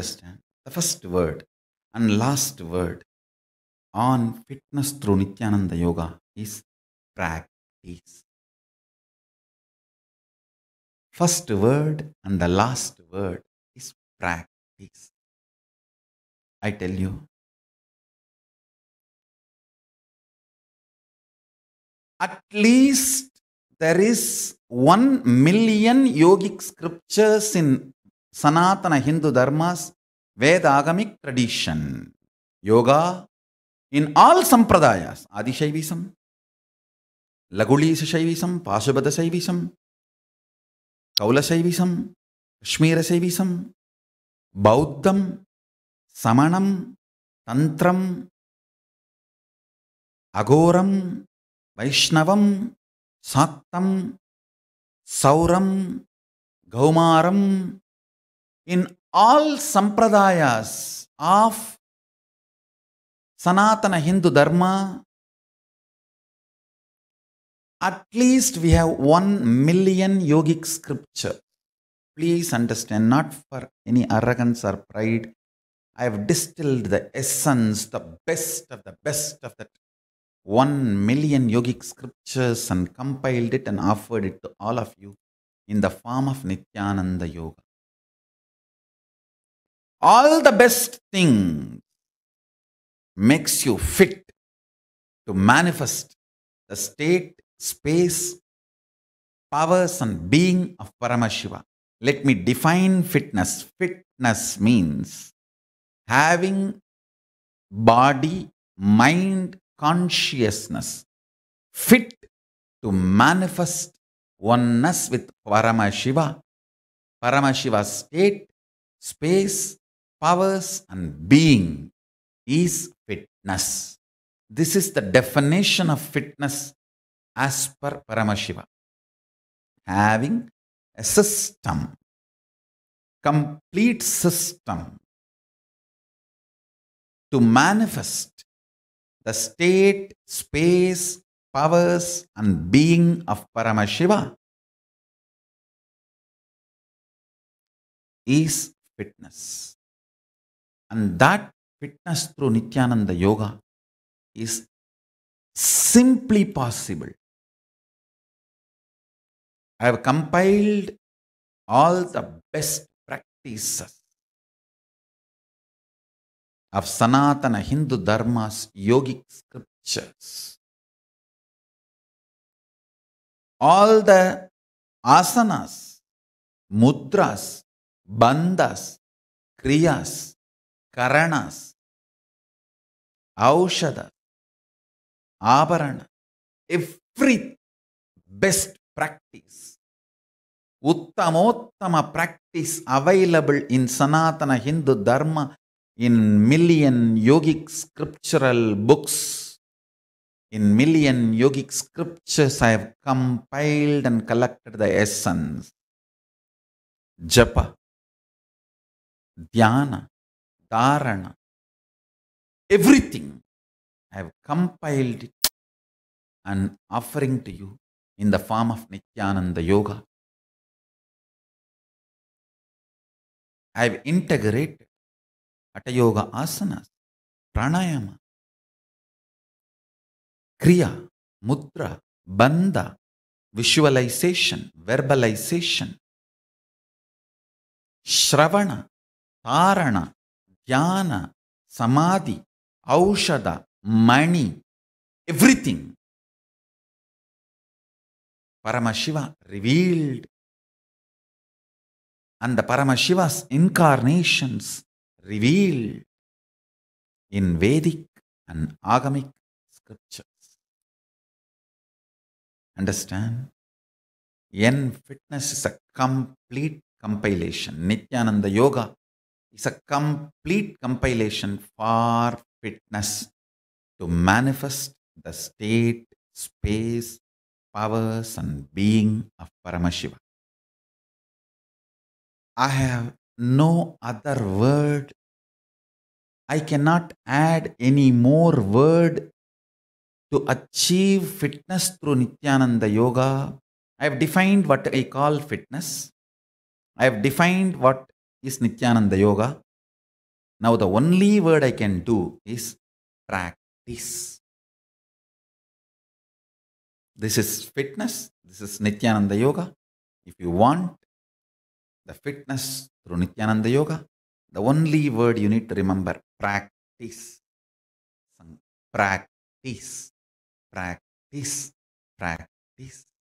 understand the first word and last word on fitness through Nityananda Yoga is practice. First word and the last word is practice. I tell you, at least there is 1 million yogic scriptures in Sanatana Hindu dharmas, Vedagamic tradition, yoga, in all sampradayas, Adi Shaivism, Lagulisa Shaivism, Pasubada Shaivism, Kaula Shaivism, Kashmira Shaivism, Bauddham, Samanam, Tantram, Agoram, Vaishnavam, Saktam, Sauram, கௌமாரம் in all sampradayas of Sanatana Hindu Dharma, at least we have one million yogic scripture. Please understand, not for any arrogance or pride. I have distilled the essence, the best of the best of that one million yogic scriptures and compiled it and offered it to all of you in the form of Nityananda Yoga all the best things makes you fit to manifest the state, space, powers and being of Paramashiva. Let me define fitness. Fitness means having body, mind, consciousness fit to manifest oneness with Paramashiva, Paramashiva state, space, powers and being is fitness. This is the definition of fitness as per Paramashiva. Having a system, complete system to manifest the state, space, powers, and being of Paramashiva is fitness. And that fitness through Nityananda Yoga is simply possible. I have compiled all the best practices of Sanatana Hindu Dharma's yogic scriptures. All the asanas, mudras, bandhas, kriyas, karana aushadha abharana every best practice uttamottama practice available in Sanatana Hindu Dharma in million yogic scriptural books in million yogic scriptures I have compiled and collected the essence japa dhyana dharana, everything. I have compiled it and offering to you in the form of Nityananda Yoga. I have integrated Hatha asanas, pranayama, kriya, mudra, bandha, visualization, verbalization, shravana, tarana, ஞான சமாதி ஔஷத மணி everything Paramashiva revealed and Paramashiva's incarnations revealed in Vedic and Agamic scriptures understand and fitness is a complete compilation Nithyananda yoga It's a complete compilation for fitness to manifest the state, space, powers, and being of Paramashiva. I have no other word. I cannot add any more word to achieve fitness through Nityananda Yoga. I have defined what I call fitness. I have defined what is Nityananda Yoga. Now, the only word I can do is practice. This is fitness. This is Nityananda Yoga. If you want the fitness through Nityananda Yoga, the only word you need to remember practice. Practice. Practice. Practice.